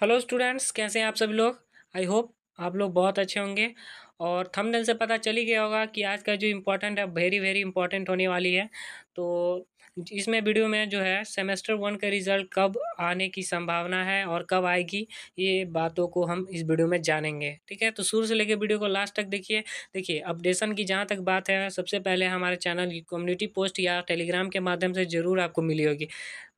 hello students कैसे हैं आप सभी लोग आई होप आप लोग बहुत अच्छे होंगे और थंबनेल से पता चल ही गया होगा कि आज का जो इम्पोर्टेंट है वेरी वेरी इंपॉर्टेंट होने वाली है तो इसमें वीडियो में जो है सेमेस्टर वन का रिज़ल्ट कब आने की संभावना है और कब आएगी ये बातों को हम इस वीडियो में जानेंगे ठीक है तो शुरू से लेकर वीडियो को लास्ट तक देखिए देखिए अपडेशन की जहाँ तक बात है सबसे पहले हमारे चैनल की कम्युनिटी पोस्ट या टेलीग्राम के माध्यम से ज़रूर आपको मिली होगी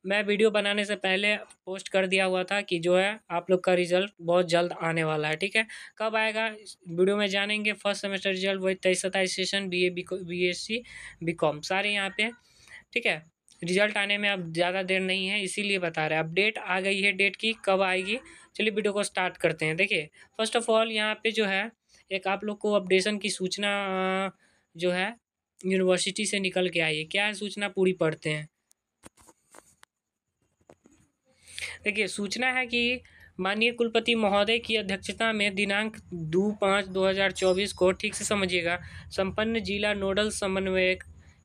मैं वीडियो बनाने से पहले पोस्ट कर दिया हुआ था कि जो है आप लोग का रिजल्ट बहुत जल्द आने वाला है ठीक है कब आएगा वीडियो में जानेंगे फर्स्ट सेमेस्टर रिजल्ट वही तेईस सत्ताईस session B A B S C B com सारे यहाँ पे ठीक है रिजल्ट आने में अब ज़्यादा देर नहीं है इसीलिए बता रहे हैं अब डेट आ गई है डेट की कब आएगी चलिए वीडियो को स्टार्ट करते हैं देखिए फर्स्ट ऑफ ऑल यहाँ पे जो है एक आप लोग को अपडेशन की सूचना जो है यूनिवर्सिटी से निकल के आई है क्या है सूचना पूरी पढ़ते हैं देखिए सूचना है कि माननीय कुलपति महोदय की अध्यक्षता में दिनांक दो पाँच दो हज़ार चौबीस को ठीक से समझिएगा सम्पन्न जिला नोडल समन्वयक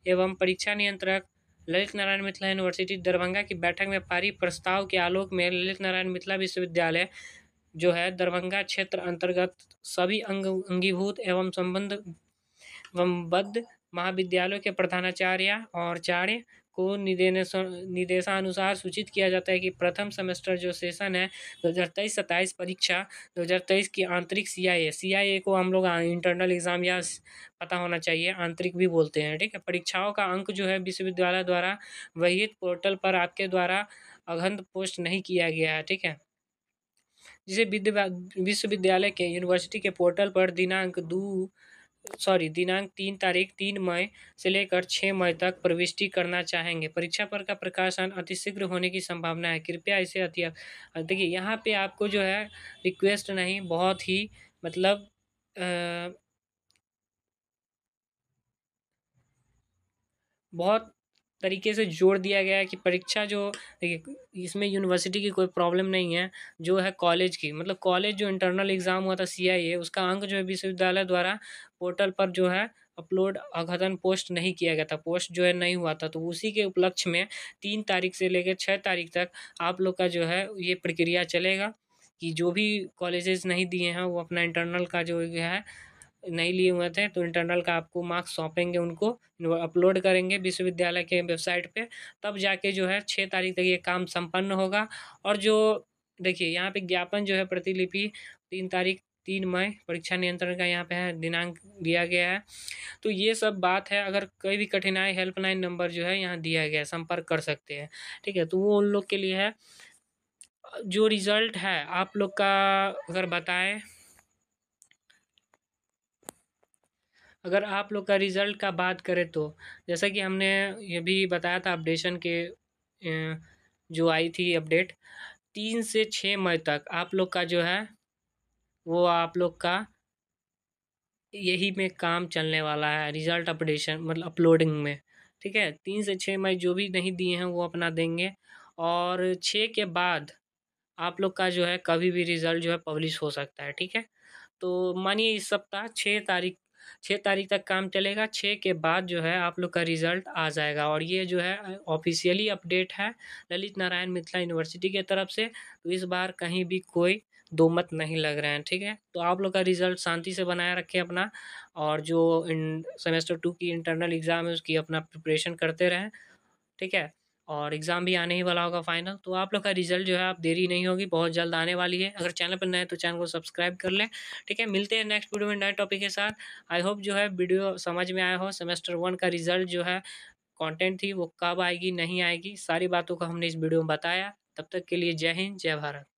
एवं परीक्षा नियंत्रक ललित नारायण मिथिला यूनिवर्सिटी दरभंगा की बैठक में पारित प्रस्ताव के आलोक में ललित नारायण मिथिला विश्वविद्यालय जो है दरभंगा क्षेत्र अंतर्गत सभी अंग अंगीभूत एवं संबंध बद्ध महाविद्यालयों के प्रधानाचार्य और चार्य को निदेशानुसार सूचित किया जाता है कि प्रथम सेमेस्टर जो सेशन है दो हज़ार तेईस सत्ताईस परीक्षा दो हज़ार तेईस की आंतरिक सीआईए सीआईए को हम लोग इंटरनल एग्ज़ाम या पता होना चाहिए आंतरिक भी बोलते हैं ठीक है परीक्षाओं का अंक जो है विश्वविद्यालय द्वारा वही पोर्टल पर आपके द्वारा अघंध पोस्ट नहीं किया गया है ठीक है जिसे विश्वविद्यालय के यूनिवर्सिटी के पोर्टल पर दिनांक दो सॉरी दिनांक तीन तारीख तीन मई से लेकर छः मई तक प्रविष्टि करना चाहेंगे परीक्षा पर का प्रकाशन अतिशीघ्र होने की संभावना है कृपया इसे अति देखिए यहाँ पे आपको जो है रिक्वेस्ट नहीं बहुत ही मतलब आ, बहुत तरीके से जोड़ दिया गया है कि परीक्षा जो इसमें यूनिवर्सिटी की कोई प्रॉब्लम नहीं है जो है कॉलेज की मतलब कॉलेज जो इंटरनल एग्ज़ाम हुआ था सी उसका अंक जो है विश्वविद्यालय द्वारा पोर्टल पर जो है अपलोड अघतन पोस्ट नहीं किया गया था पोस्ट जो है नहीं हुआ था तो उसी के उपलक्ष्य में तीन तारीख से लेकर छः तारीख तक आप लोग का जो है ये प्रक्रिया चलेगा कि जो भी कॉलेजेस नहीं दिए हैं वो अपना इंटरनल का जो है नहीं लिए हुए थे तो इंटरनल का आपको मार्क्स सौंपेंगे उनको अपलोड करेंगे विश्वविद्यालय के वेबसाइट पे तब जाके जो है छः तारीख तक ये काम संपन्न होगा और जो देखिए यहाँ पे ज्ञापन जो है प्रतिलिपि तीन तारीख तीन मई परीक्षा नियंत्रण का यहाँ पे है दिनांक दिया गया है तो ये सब बात है अगर कोई भी कठिनाई हेल्पलाइन नंबर जो है यहाँ दिया गया है संपर्क कर सकते हैं ठीक है तो वो उन लोग के लिए है जो रिजल्ट है आप लोग का अगर बताएं अगर आप लोग का रिज़ल्ट का बात करें तो जैसा कि हमने ये भी बताया था अपडेशन के जो आई थी अपडेट तीन से छः मई तक आप लोग का जो है वो आप लोग का यही में काम चलने वाला है रिजल्ट अपडेशन मतलब अपलोडिंग में ठीक है तीन से छः मई जो भी नहीं दिए हैं वो अपना देंगे और छः के बाद आप लोग का जो है कभी भी रिज़ल्ट जो है पब्लिश हो सकता है ठीक है तो मानिए इस सप्ताह छः तारीख छः तारीख तक काम चलेगा छः के बाद जो है आप लोग का रिज़ल्ट आ जाएगा और ये जो है ऑफिशियली अपडेट है ललित नारायण मिथिला यूनिवर्सिटी के तरफ से तो इस बार कहीं भी कोई दो मत नहीं लग रहे हैं ठीक है तो आप लोग का रिजल्ट शांति से बनाए रखें अपना और जो इन सेमेस्टर टू की इंटरनल एग्ज़ाम है उसकी अपना प्रिपरेशन करते रहें ठीक है और एग्ज़ाम भी आने ही वाला होगा फाइनल तो आप लोग का रिजल्ट जो है आप देरी नहीं होगी बहुत जल्द आने वाली है अगर चैनल पर नए हैं तो चैनल को सब्सक्राइब कर लें ठीक है मिलते हैं नेक्स्ट वीडियो में नए टॉपिक के साथ आई होप जो है वीडियो समझ में आया हो सेमेस्टर वन का रिजल्ट जो है कंटेंट थी वो कब आएगी नहीं आएगी सारी बातों को हमने इस वीडियो में बताया तब तक के लिए जय हिंद जय भारत